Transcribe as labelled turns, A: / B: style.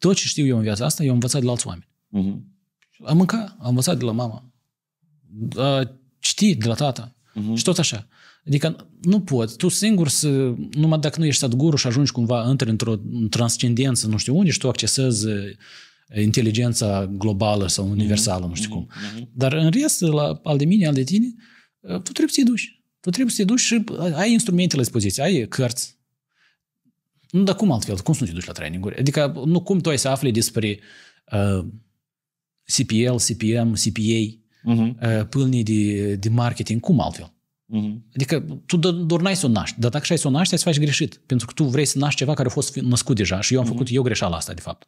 A: tot ce știu eu în viața asta, eu am învățat de la alți oameni. Uh-huh. Am mâncat, am învățat de la mama, a citi de la tata uh-huh. și tot așa. Adică nu poți, tu singur să, numai dacă nu ești guru, și ajungi cumva, într într-o transcendență, nu știu unde, și tu accesezi inteligența globală sau mhm. universală, nu știu cum. Dar în rest, la, al de mine, al de tine, tu trebuie să te duci. Tu trebuie să te duci și ai instrumentele la dispoziție, ai cărți, nu, dar cum altfel? Cum să nu te duci la traininguri? Adică, nu cum tu ai să afli despre uh, CPL, CPM, CPA, uh-huh. Mhm. uh, pâlnii de, de marketing, cum altfel? Uh-huh. Adică tu doar n-ai să o naști, dar dacă și ai să o naști, ai să faci greșit, pentru că tu vrei să naști ceva care a fost născut deja și eu am mhm. făcut uh-huh. eu greșeala asta, de fapt.